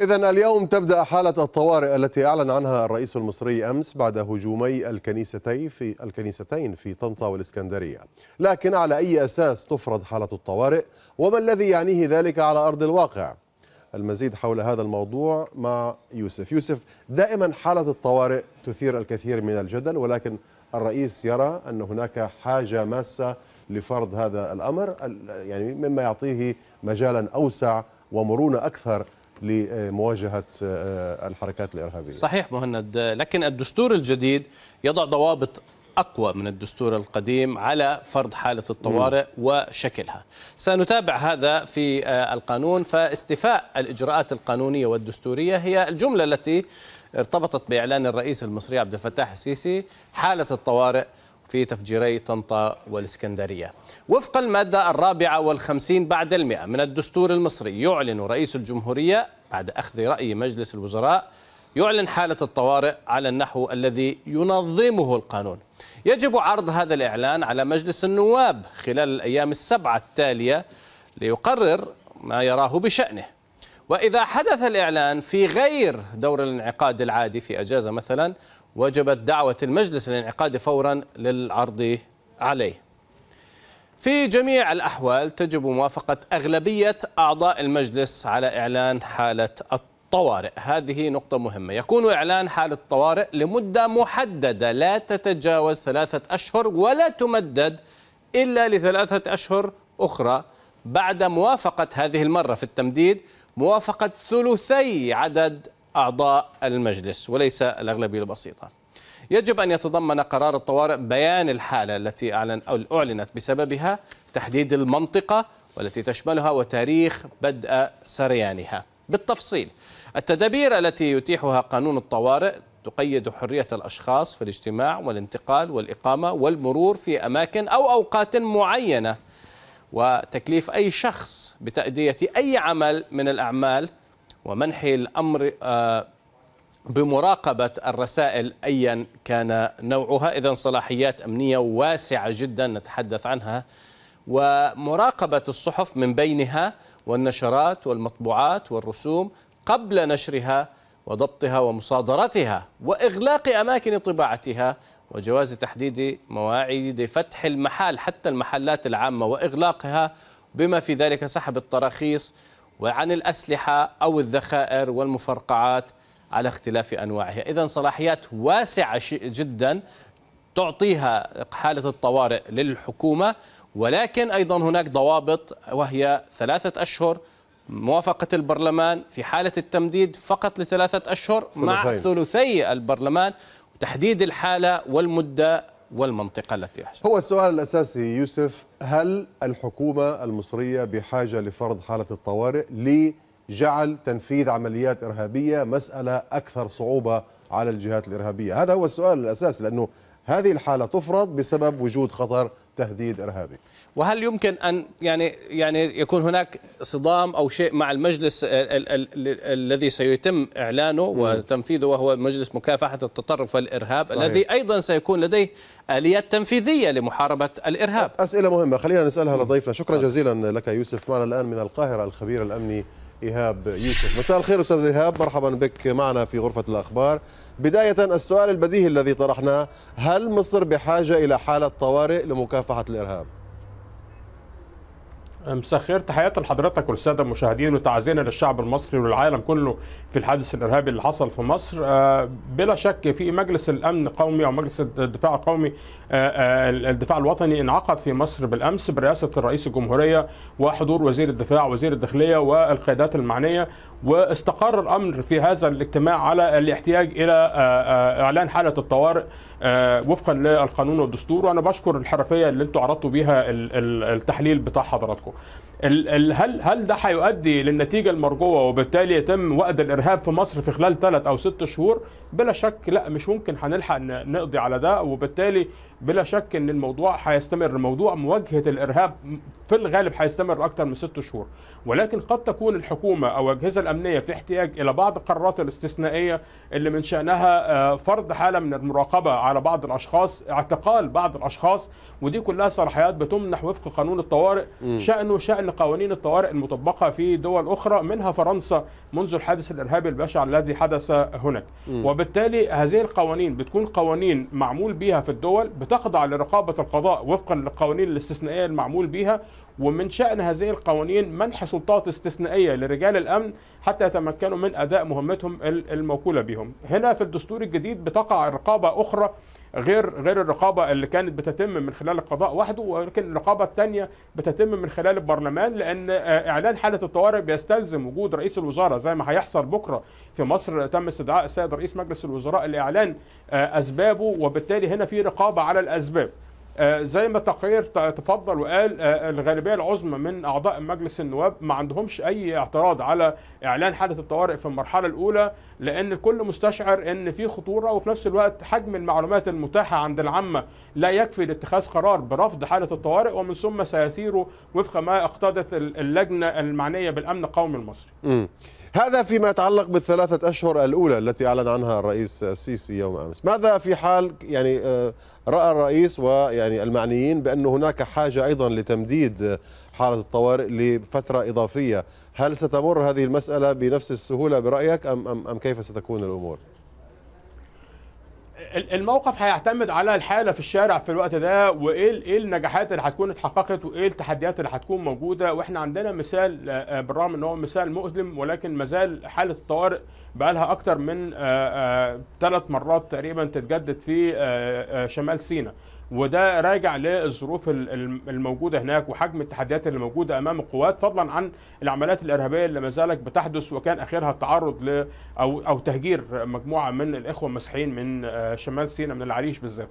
إذا اليوم تبدأ حالة الطوارئ التي أعلن عنها الرئيس المصري أمس بعد هجومي الكنيستين في الكنيستين في طنطا والإسكندرية، لكن على أي أساس تفرض حالة الطوارئ؟ وما الذي يعنيه ذلك على أرض الواقع؟ المزيد حول هذا الموضوع مع يوسف، يوسف دائما حالة الطوارئ تثير الكثير من الجدل ولكن الرئيس يرى أن هناك حاجة ماسة لفرض هذا الأمر يعني مما يعطيه مجالا أوسع ومرونة أكثر لمواجهة آه، الحركات الإرهابية صحيح مهند لكن الدستور الجديد يضع ضوابط أقوى من الدستور القديم على فرض حالة الطوارئ وشكلها سنتابع هذا في آه، القانون فاستيفاء الإجراءات القانونية والدستورية هي الجملة التي ارتبطت بإعلان الرئيس المصري عبد الفتاح السيسي حالة الطوارئ في تفجيري طنطا والإسكندرية وفق المادة الرابعة والخمسين بعد المئة من الدستور المصري يعلن رئيس الجمهورية بعد أخذ رأي مجلس الوزراء يعلن حالة الطوارئ على النحو الذي ينظمه القانون يجب عرض هذا الإعلان على مجلس النواب خلال الأيام السبعة التالية ليقرر ما يراه بشأنه وإذا حدث الإعلان في غير دور الانعقاد العادي في أجازة مثلا وجبت دعوة المجلس للانعقاد فورا للعرض عليه في جميع الأحوال تجب موافقة أغلبية أعضاء المجلس على إعلان حالة الطوارئ هذه نقطة مهمة يكون إعلان حالة الطوارئ لمدة محددة لا تتجاوز ثلاثة أشهر ولا تمدد إلا لثلاثة أشهر أخرى بعد موافقة هذه المرة في التمديد موافقة ثلثي عدد أعضاء المجلس وليس الأغلبية البسيطة يجب أن يتضمن قرار الطوارئ بيان الحالة التي أعلن أو أعلنت بسببها تحديد المنطقة والتي تشملها وتاريخ بدء سريانها بالتفصيل التدابير التي يتيحها قانون الطوارئ تقيد حرية الأشخاص في الاجتماع والانتقال والإقامة والمرور في أماكن أو أوقات معينة وتكليف أي شخص بتأدية أي عمل من الأعمال ومنح الأمر آه، بمراقبة الرسائل أيا كان نوعها إذا صلاحيات أمنية واسعة جدا نتحدث عنها ومراقبة الصحف من بينها والنشرات والمطبوعات والرسوم قبل نشرها وضبطها ومصادرتها وإغلاق أماكن طباعتها وجواز تحديد مواعيد فتح المحال حتى المحلات العامة وإغلاقها بما في ذلك سحب التراخيص وعن الأسلحة أو الذخائر والمفرقعات على اختلاف أنواعها إذا صلاحيات واسعة جدا تعطيها حالة الطوارئ للحكومة ولكن أيضا هناك ضوابط وهي ثلاثة أشهر موافقة البرلمان في حالة التمديد فقط لثلاثة أشهر ثلثين. مع ثلثي البرلمان تحديد الحالة والمدة والمنطقة التي يحصل هو السؤال الأساسي يوسف هل الحكومة المصرية بحاجة لفرض حالة الطوارئ لجعل تنفيذ عمليات إرهابية مسألة أكثر صعوبة على الجهات الإرهابية هذا هو السؤال الأساسي لأنه هذه الحالة تفرض بسبب وجود خطر تهديد ارهابي وهل يمكن ان يعني يعني يكون هناك صدام او شيء مع المجلس الذي سيتم اعلانه وتنفيذه وهو مجلس مكافحه التطرف والارهاب صحيح. الذي ايضا سيكون لديه اليات تنفيذيه لمحاربه الارهاب اسئله مهمه خلينا نسالها لضيفنا شكرا جزيلا لك يوسف معنا الان من القاهره الخبير الامني ايهاب يوسف مساء الخير استاذ ايهاب مرحبا بك معنا في غرفه الاخبار بدايه السؤال البديهي الذي طرحناه هل مصر بحاجه الى حاله طوارئ لمكافحه الارهاب الخير تحياتي لحضرتك والساده المشاهدين وتعزينا للشعب المصري وللعالم كله في الحادث الارهابي اللي حصل في مصر آه، بلا شك في مجلس الامن القومي او مجلس الدفاع القومي آه، آه، الدفاع الوطني انعقد في مصر بالامس برئاسه الرئيس الجمهوريه وحضور وزير الدفاع وزير الداخليه والقيادات المعنيه واستقر الامر في هذا الاجتماع على الاحتياج الى آه، آه، اعلان حاله الطوارئ آه، وفقا للقانون والدستور وانا بشكر الحرفيه اللي انتم عرضتوا بيها التحليل بتاع حضراتكم. هل هل ده هيؤدي للنتيجه المرجوه وبالتالي يتم وقد الارهاب في مصر في خلال ثلاث او ست شهور؟ بلا شك لا مش ممكن هنلحق نقضي على ده وبالتالي بلا شك ان الموضوع هيستمر موضوع مواجهه الارهاب في الغالب هيستمر اكثر من ست شهور ولكن قد تكون الحكومه او الاجهزه الامنيه في احتياج الى بعض القرارات الاستثنائيه اللي من شانها آه، فرض حاله من المراقبه على بعض الاشخاص اعتقال بعض الاشخاص ودي كلها صلاحيات بتمنح وفق قانون الطوارئ م. شانه شان قوانين الطوارئ المطبقه في دول اخرى منها فرنسا منذ الحادث الارهابي البشع الذي حدث هناك م. وبالتالي هذه القوانين بتكون قوانين معمول بها في الدول تخضع لرقابة القضاء وفقا للقوانين الاستثنائية المعمول بها ومن شأن هذه القوانين منح سلطات استثنائية لرجال الأمن حتى يتمكنوا من أداء مهمتهم الموكولة بهم هنا في الدستور الجديد بتقع رقابة أخرى غير غير الرقابه اللي كانت بتتم من خلال القضاء وحده ولكن الرقابه الثانيه بتتم من خلال البرلمان لان آه، اعلان حاله الطوارئ بيستلزم وجود رئيس الوزراء زي ما هيحصل بكره في مصر تم استدعاء السيد رئيس مجلس الوزراء لاعلان آه، اسبابه وبالتالي هنا في رقابه على الاسباب آه، زي ما التقرير تفضل وقال الغالبيه العظمى من اعضاء مجلس النواب ما عندهمش اي اعتراض على اعلان حاله الطوارئ في المرحله الاولى لان الكل مستشعر ان في خطوره وفي نفس الوقت حجم المعلومات المتاحه عند العامه لا يكفي لاتخاذ قرار برفض حاله الطوارئ ومن ثم سيسير وفق ما اقتضت اللجنه المعنيه بالامن القومي المصري. م. هذا فيما يتعلق بالثلاثه اشهر الاولى التي اعلن عنها الرئيس السيسي يوم امس، ماذا في حال يعني آه، راى الرئيس ويعني المعنيين بان هناك حاجه ايضا لتمديد حالة الطوارئ لفترة إضافية هل ستمر هذه المسألة بنفس السهولة برأيك أم, أم, أم كيف ستكون الأمور؟ الموقف هيعتمد على الحاله في الشارع في الوقت ده وايه ايه النجاحات اللي هتكون اتحققت وايه التحديات اللي هتكون موجوده واحنا عندنا مثال آه، آه، بالرغم أنه هو مثال مؤلم ولكن مازال حاله الطوارئ بقالها اكتر من ثلاث آه، مرات تقريبا تتجدد في شمال سيناء وده راجع للظروف الموجوده هناك وحجم التحديات اللي موجوده امام القوات فضلا عن العمليات الارهابيه اللي ما زالت بتحدث وكان اخرها التعرض ل او او تهجير مجموعه من الاخوه المسيحيين من آه، شمال سيناء من العريش بالذات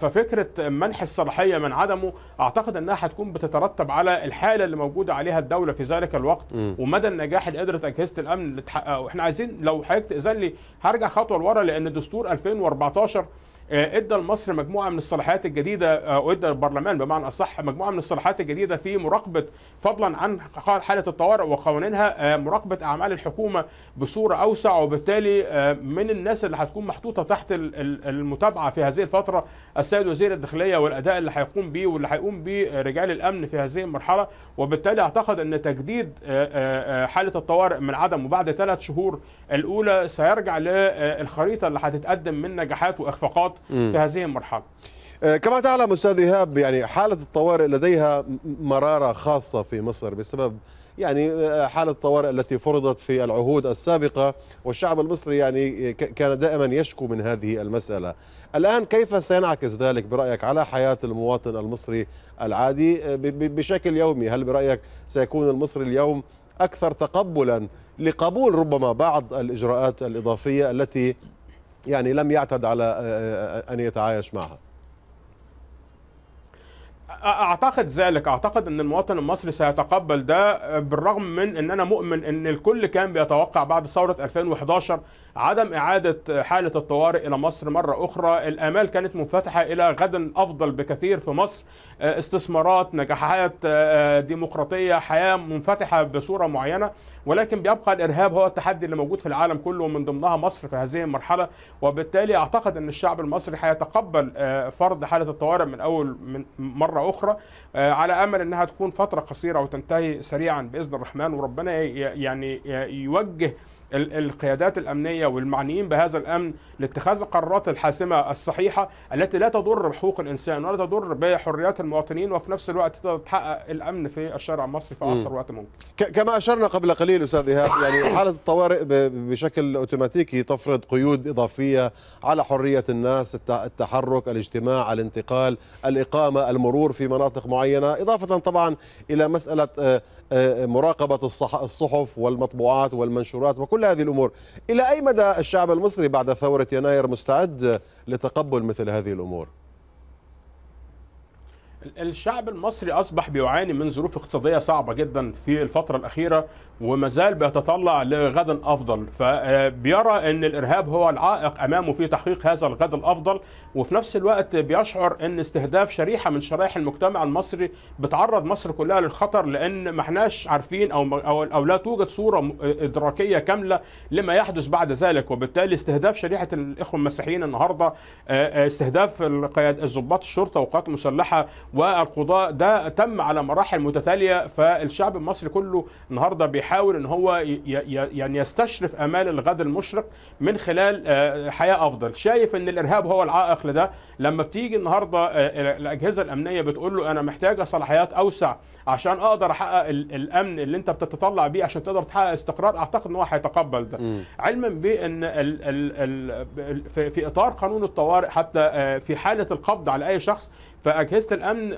ففكره منح الصلاحيه من عدمه اعتقد انها هتكون بتترتب على الحاله اللي موجوده عليها الدوله في ذلك الوقت م. ومدى النجاح اللي قدرت اجهزه الامن اللي تحققه آه، احنا عايزين لو حضرتك تاذن لي هرجع خطوه لورا لان دستور 2014 آه، ادى لمصر مجموعه من الصلاحيات الجديده او آه، ادى البرلمان بمعنى اصح مجموعه من الصلاحيات الجديده في مراقبه فضلا عن حاله الطوارئ وقوانينها آه، مراقبه اعمال الحكومه بصوره اوسع وبالتالي من الناس اللي هتكون محطوطه تحت المتابعه في هذه الفتره السيد وزير الداخليه والاداء اللي هيقوم بيه واللي هيقوم به رجال الامن في هذه المرحله وبالتالي اعتقد ان تجديد حاله الطوارئ من عدم وبعد ثلاث شهور الاولى سيرجع للخريطه اللي هتتقدم من نجاحات واخفاقات النشاط في هذه المرحله آه، كما تعلم استاذ ايهاب يعني حاله الطوارئ لديها مراره خاصه في مصر بسبب يعني آه، حالة الطوارئ التي فرضت في العهود السابقة والشعب المصري يعني كان دائما يشكو من هذه المسألة الآن كيف سينعكس ذلك برأيك على حياة المواطن المصري العادي آه، بشكل يومي هل برأيك سيكون المصري اليوم أكثر تقبلا لقبول ربما بعض الإجراءات الإضافية التي يعني لم يعتد على آه، آه، آه، أن يتعايش معها اعتقد ذلك اعتقد ان المواطن المصري سيتقبل ده بالرغم من ان انا مؤمن ان الكل كان بيتوقع بعد ثوره 2011 عدم إعادة حالة الطوارئ إلى مصر مرة أخرى الآمال كانت منفتحة إلى غد أفضل بكثير في مصر آه، استثمارات نجاحات آه، آه، ديمقراطية حياة منفتحة بصورة معينة ولكن بيبقى الإرهاب هو التحدي اللي موجود في العالم كله ومن ضمنها مصر في هذه المرحلة وبالتالي أعتقد أن الشعب المصري هيتقبل فرض حالة الطوارئ من أول من مرة أخرى على أمل أنها تكون فترة قصيرة وتنتهي سريعا بإذن الرحمن وربنا يعني يوجه القيادات الامنيه والمعنيين بهذا الامن لاتخاذ القرارات الحاسمه الصحيحه التي لا تضر بحقوق الانسان ولا تضر بحريات المواطنين وفي نفس الوقت تحقق الامن في الشارع المصري في اسرع وقت ممكن. كما اشرنا قبل قليل استاذ ايهاب يعني حاله الطوارئ بشكل اوتوماتيكي تفرض قيود اضافيه على حريه الناس التحرك، الاجتماع، الانتقال، الاقامه، المرور في مناطق معينه، اضافه طبعا الى مساله آه، آه، مراقبه الصحف والمطبوعات والمنشورات وكل هذه الأمور إلى أي مدى الشعب المصري بعد ثورة يناير مستعد لتقبل مثل هذه الأمور؟ الشعب المصري اصبح بيعاني من ظروف اقتصاديه صعبه جدا في الفتره الاخيره وما زال بيتطلع لغد افضل فبيرى ان الارهاب هو العائق امامه في تحقيق هذا الغد الافضل وفي نفس الوقت بيشعر ان استهداف شريحه من شرائح المجتمع المصري بتعرض مصر كلها للخطر لان ما احناش عارفين او او او لا توجد صوره ادراكيه كامله لما يحدث بعد ذلك وبالتالي استهداف شريحه الاخوه المسيحيين النهارده آه، آه، استهداف القياد الضباط الشرطه والقوات المسلحه والقضاء ده تم على مراحل متتاليه فالشعب المصري كله النهارده بيحاول ان هو يعني يستشرف امال الغد المشرق من خلال آه، حياه افضل شايف ان الارهاب هو العائق لده لما بتيجي النهارده آه، الاجهزه الامنيه بتقول له انا محتاجه صلاحيات اوسع عشان اقدر احقق الامن اللي انت بتتطلع بيه عشان تقدر تحقق استقرار اعتقد ان هو هيتقبل ده م. علما بان الـ الـ الـ في اطار قانون الطوارئ حتى آه، في حاله القبض على اي شخص فاجهزه الامن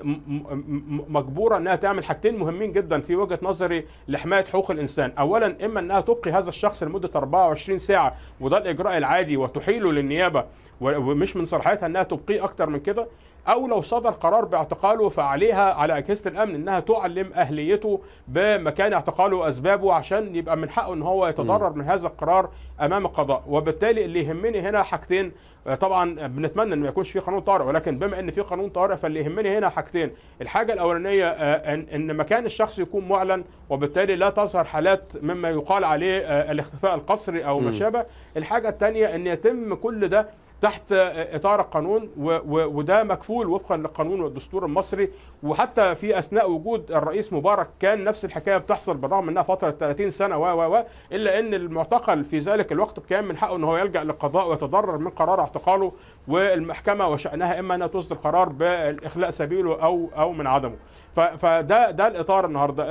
مجبوره انها تعمل حاجتين مهمين جدا في وجهه نظري لحمايه حقوق الانسان اولا اما انها تبقي هذا الشخص لمده 24 ساعه وده الاجراء العادي وتحيله للنيابه ومش من صلاحيتها انها تبقيه اكتر من كده او لو صدر قرار باعتقاله فعليها على اجهزه الامن انها تعلم اهليته بمكان اعتقاله واسبابه عشان يبقى من حقه ان هو يتضرر من هذا القرار امام القضاء وبالتالي اللي يهمني هنا حاجتين آه، طبعا بنتمنى ان ما يكونش في قانون طارئ ولكن بما ان في قانون طارئ فاللي يهمني هنا حاجتين الحاجه الاولانيه آه، ان مكان الشخص يكون معلن وبالتالي لا تظهر حالات مما يقال عليه آه، الاختفاء القسري او ما شابه الحاجه الثانيه ان يتم كل ده تحت اطار القانون وده مكفول وفقا للقانون والدستور المصري وحتى في اثناء وجود الرئيس مبارك كان نفس الحكايه بتحصل بالرغم انها فتره 30 سنه و و و الا ان المعتقل في ذلك الوقت كان من حقه ان هو يلجا للقضاء ويتضرر من قرار اعتقاله والمحكمه وشانها اما انها تصدر قرار بالاخلاء سبيله او او من عدمه فده ده الاطار النهارده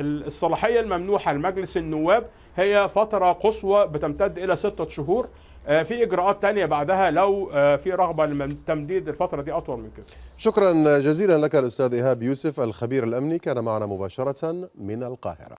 الصلاحيه الممنوحه لمجلس النواب هي فتره قصوى بتمتد الى سته شهور آه، في اجراءات تانية بعدها لو آه، في رغبه لتمديد الفتره دي اطول من كده شكرا جزيلا لك الاستاذ ايهاب يوسف الخبير الامني كان معنا مباشره من القاهره